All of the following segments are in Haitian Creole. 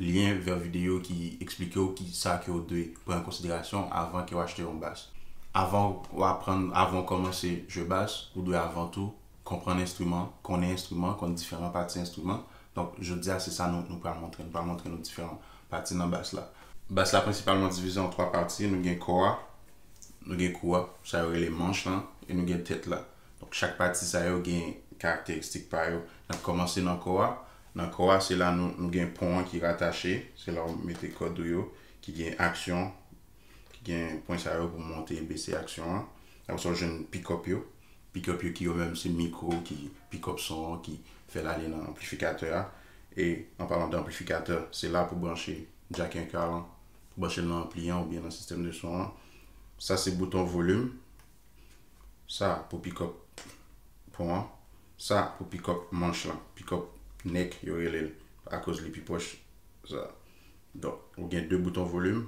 Lyen ver videyo ki eksplike ou ki sa ki ou dwe pre an konsiderasyon avan ki ou achete yon bas. Avon ou apren, avon komanse je bas, ou dwe avan tou, konpren instrument, konen instrument, konen diferant pati instrument. Donk, je dwe ase sa nou, nou pran montren, nou pran montren nou diferant pati nan bas la. Bas la prinsipalman divize an 3 pati, nou gen kowa, nou gen kowa, sa yo e le manche lan, e nou gen tet la. Donk, chak pati sa yo gen karakteristik payo, nan komanse nan kowa, nan kwa se la nou gen pon ki ratache se la ou mette kodou yo ki gen aksyon ki gen pon sa yo pou monte e bese aksyon an aposon jen pikop yo pikop yo ki yo menm se mikro ki pikop son an ki fe la li nan amplifikateur an e an palan de amplifikateur se la pou banshe jaken ka lan pou banshe nan ampliyan ou biyan nan sistem de son an sa se bouton volume sa pou pikop pon sa pou pikop manch lan pikop Nek yo gelen a koz li pipoche. Zwa. Donk, yo gen 2 bouton volume,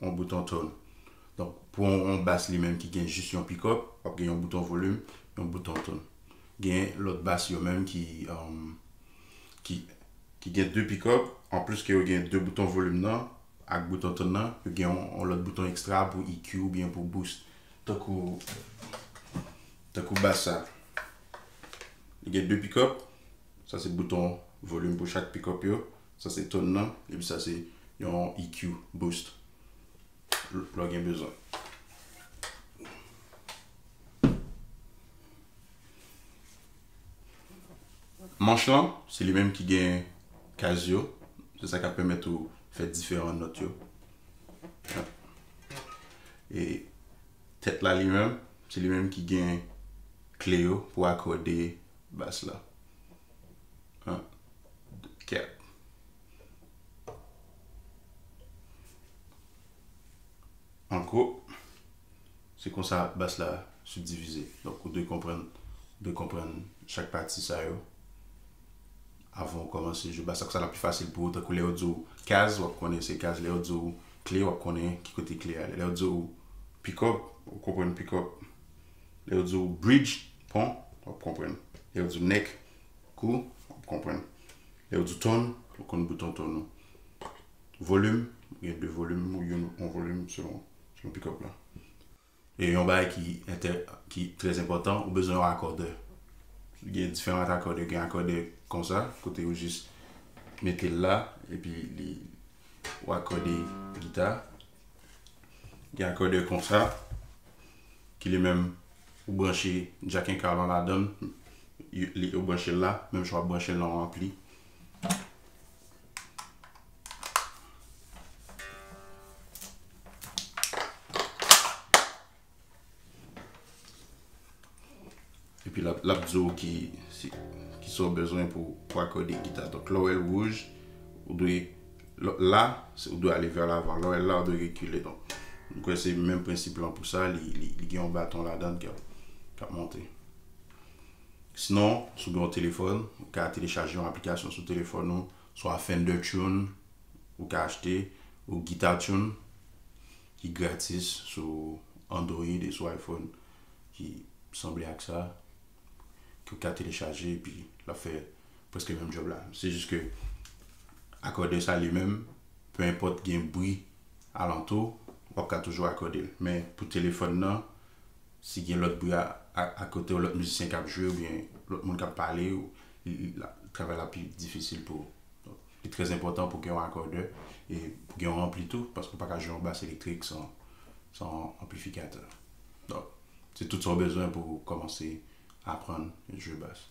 1 bouton ton. Donk, pou an bas li men ki gen jist yon pikop, ap gen yon bouton volume, yon bouton ton. Gen lout bas yo men ki, ki gen 2 pikop, an plus ki yo gen 2 bouton volume nan, ak bouton ton nan, yo gen lout bouton ekstra pou EQ, ou bien pou boost. Toko, toko bas sa. Yo gen 2 pikop, Sa se bouton volume pou chak pikop yo. Sa se ton nan. Ebi sa se yon EQ boost. Lò gen bezan. Manch lan, se li menm ki gen kaz yo. Se sa ka pemet ou fet diferan not yo. E tet la li menm, se li menm ki gen kle yo pou akode bas la. 1, 2, 3, 4. An ko, se kon sa bas la subdivize. Donk ou doy kompren, doy kompren chak pati sa yo. Avon koman se je bas. Sa kon sa la pi fasyl pou. Ta kon le yo zo kaz wap konen se kaz. Le yo zo kle wap konen ki kote kle al. Le yo zo pikop, wap kompren pikop. Le yo zo bridge, pon, wap kompren. Le yo zo nek, kou. Fou kompren, lè ou di ton, ou kon bouton ton nou. Volume, gen de volume ou yon volume se lon, se lon pikop lan. E yon bay ki ente, ki trez important, ou bezon akorde. Gen diferent akorde, gen akorde kon sa, kote ou jis metel la, epi li wakode gita, gen akorde kon sa, ki lè menm ou bwanshe, jaken karman adon, li yo bwa chen la, mem chwa bwa chen la wap li. E pi la, la pzo ki, ki so bezwen pou, pou akode gita. Donk, lor el wouj, ou do ye, lor la, ou do ale ver la avar, lor el la ou do ye kile. Donk, mwen kwen se menm prinsip lan pou sa, li, li gyan baton la dan, ki ap, ki ap monte. Sinon, sou gen ou telefon, ou ka a telechaje yon aplikasyon sou telefon nou, sou a Fender Tune, ou ka a achete, ou Gita Tune, ki gratis sou Android e sou iPhone. Ki, sanbre ak sa, ki ou ka a telechaje, pi la fe, pweske menm job la. Se jiske, akorde sa li menm, pou import gen bwi alanto, ou ka toujou akorde. Men, pou telefon nan, si gen lot bwi a, akote ou lot mouzisyen kap jwe ou bien lot moun kap pale ou travèl api difisil pou. E trez impotant pou gen an akorde e pou gen an ampli tou paskou pa ka joun bas elektrik son amplifikater. Don, se tout son bezwen pou komanse apran joun bas.